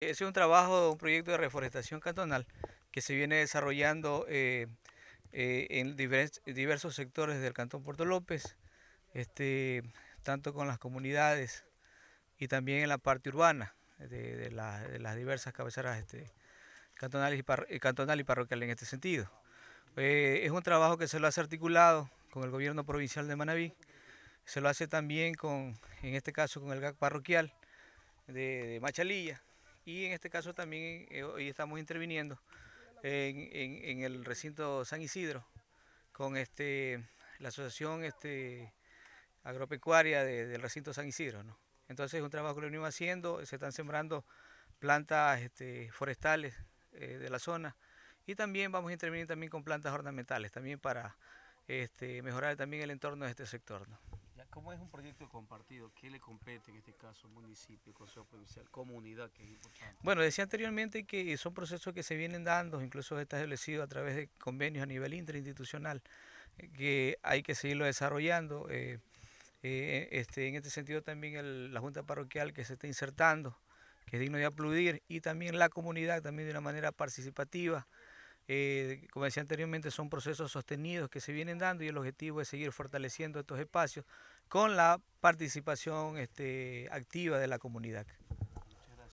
Es un trabajo, un proyecto de reforestación cantonal que se viene desarrollando eh, eh, en diversos sectores del Cantón Puerto López, este, tanto con las comunidades y también en la parte urbana de, las diversas cabeceras este, cantonales y parroquiales eh, parroquial en este sentido. es un trabajo que se lo hace articulado con el gobierno provincial de Manabí, se lo hace también con, en este caso, con el GAC parroquial de Machalilla, y en este caso también eh, hoy estamos interviniendo en, el recinto San Isidro con este, la asociación este, agropecuaria del recinto San Isidro. Entonces es un trabajo que lo venimos haciendo, se están sembrando plantas este, forestales eh, de la zona y también vamos a intervenir también con plantas ornamentales, también para este, mejorar también el entorno de este sector. ¿Cómo es un proyecto compartido, ¿qué le compete en este caso municipio, consejo provincial, comunidad, que es importante? Bueno, decía anteriormente que son procesos que se vienen dando, incluso está establecido a través de convenios a nivel interinstitucional, eh, que hay que seguirlo desarrollando. Eh, eh, este, en este sentido también la Junta Parroquial que se está insertando, que es digno de aplaudir, y también la comunidad también de una manera participativa. como decía anteriormente, son procesos sostenidos que se vienen dando y el objetivo es seguir fortaleciendo estos espacios con la participación este, activa de la comunidad.